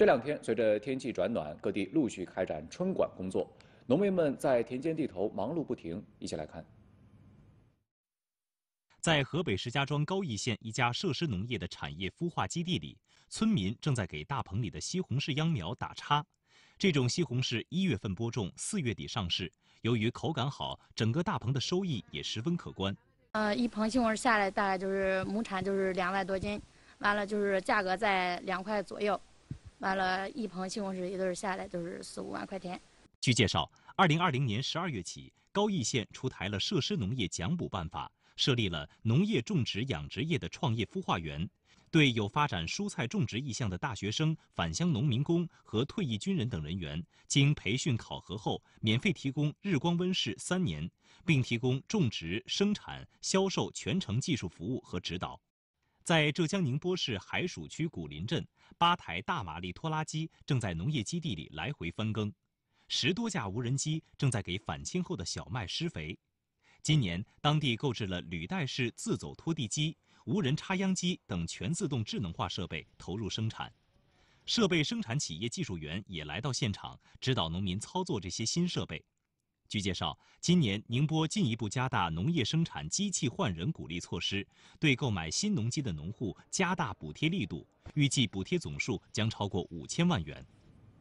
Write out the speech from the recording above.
这两天，随着天气转暖，各地陆续开展春管工作，农民们在田间地头忙碌不停。一起来看。在河北石家庄高邑县一家设施农业的产业孵化基地里，村民正在给大棚里的西红柿秧苗打叉。这种西红柿一月份播种，四月底上市，由于口感好，整个大棚的收益也十分可观。呃，一棚西红柿下来大概就是亩产就是两万多斤，完了就是价格在两块左右。完了一棚西红柿，一顿下来都是四五万块钱。据介绍，2020年12月起，高邑县出台了设施农业奖补办法，设立了农业种植养殖业的创业孵化园，对有发展蔬菜种植意向的大学生、返乡农民工和退役军人等人员，经培训考核后，免费提供日光温室三年，并提供种植、生产、销售全程技术服务和指导。在浙江宁波市海曙区古林镇，八台大马力拖拉机正在农业基地里来回翻耕，十多架无人机正在给返青后的小麦施肥。今年，当地购置了履带式自走拖地机、无人插秧机等全自动智能化设备投入生产。设备生产企业技术员也来到现场，指导农民操作这些新设备。据介绍，今年宁波进一步加大农业生产机器换人鼓励措施，对购买新农机的农户加大补贴力度，预计补贴总数将超过五千万元。